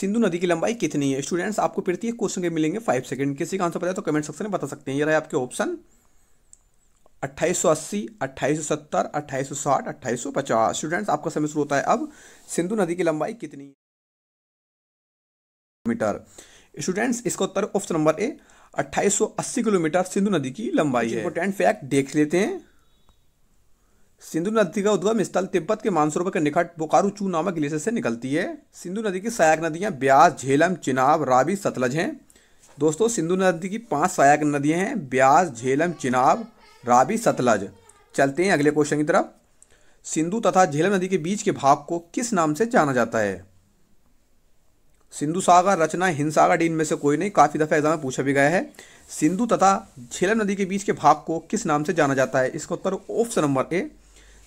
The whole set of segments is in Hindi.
सिंधु नदी की लंबाई कितनी है स्टूडेंट्स आपको प्रत्येक क्वेश्चन के मिलेंगे फाइव सेकंड किसी का आंसर पता है तो कमेंट सेक्शन में बता सकते हैं ये रहे आपके ऑप्शन अट्ठाईस सौ अस्सी अट्ठाईस सौ सत्तर अट्ठाईस सौ साठ अट्ठाईस सौ पचास स्टूडेंट्स आपका समय शुरू होता है अब सिंधु नदी की लंबाई कितनी किलोमीटर स्टूडेंट्स इसका उत्तर ऑप्शन नंबर ए अट्ठाईस सौ अस्सी किलोमीटर सिंधु नदी की लंबाई है इंपोर्टेंट फैक्ट देख लेते हैं सिंधु नदी का उद्गम स्थल तिब्बत के मानसरोवर के निकट बोकारू चू नामक ग्लेशियर से निकलती है सिंधु नदी की सहायक नदियाँ ब्यास झेलम चिनाब रावी सतलज हैं दोस्तों सिंधु नदी की पांच सहायक नदियाँ हैं ब्यास झेलम चिनाब रावी सतलज चलते हैं अगले क्वेश्चन की तरफ सिंधु तथा झेलम नदी के बीच के भाग को किस नाम से जाना जाता है सिंधु सागर रचना हिंसागर डीन में से कोई नहीं काफ़ी दफ़ा एग्जाम में पूछा भी गया है सिंधु तथा झेलम नदी के बीच के भाग को किस नाम से जाना जाता है इसका उत्तर option number A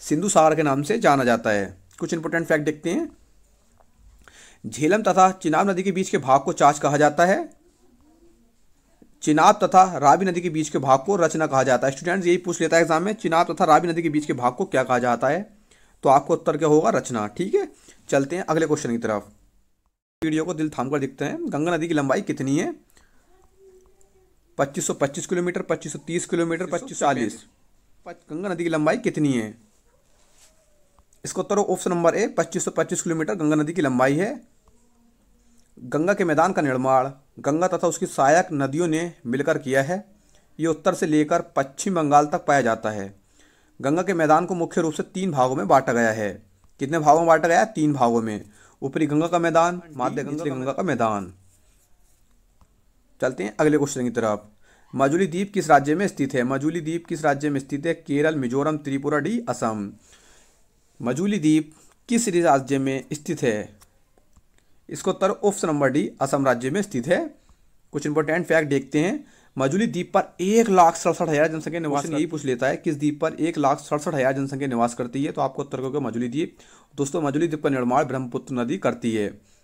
Sindhu Sagar के नाम से जाना जाता है कुछ इंपोर्टेंट फैक्ट देखते हैं झेलम तथा चिनाब नदी के बीच के भाग को चाच कहा जाता है चिनाब तथा रावी नदी के बीच के भाग को रचना कहा जाता है स्टूडेंट्स यही पूछ लेता है एग्जाम में चिनाब तथा रावी नदी के बीच के भाग को क्या कहा जाता है तो आपको उत्तर क्या होगा रचना ठीक है चलते हैं अगले क्वेश्चन की तरफ वीडियो को दिल थाम कर देखते हैं गंगा नदी की लंबाई कितनी है 2525 किलोमीटर 2530 किलोमीटर 2540 गंगा नदी की लंबाई कितनी है इसका उत्तर option number A 2525 kilometre Ganga नदी की लंबाई है गंगा के मैदान का निर्माण गंगा तथा उसकी सहायक नदियों ने मिलकर किया है ये उत्तर से लेकर पश्चिम बंगाल तक पाया जाता है गंगा के मैदान को मुख्य रूप से तीन भागों में बांटा गया है कितने भागों में बांटा गया है तीन भागों में ऊपरी गंगा का मैदान माध्य गंगा, गंगा का मैदान चलते हैं अगले क्वेश्चन की तरफ मजूली द्वीप किस राज्य में स्थित है मजूली द्वीप किस राज्य में स्थित है केरल मिजोरम त्रिपुरा डी असम मजूली द्वीप किस राज्य में स्थित है इसको उत्तर ऑप्शन नंबर डी असम राज्य में स्थित है कुछ इंपॉर्टेंट फैक्ट देखते हैं मजूली द्वीप पर एक लाख सड़सठ हज़ार जनसंख्या निवास यही पूछ लेता है किस द्वीप पर एक लाख सड़सठ हज़ार जनसंख्या निवास करती है तो आपको उत्तर को मजूली द्वीप दोस्तों मजूली द्वीप का निर्माण ब्रह्मपुत्र नदी करती है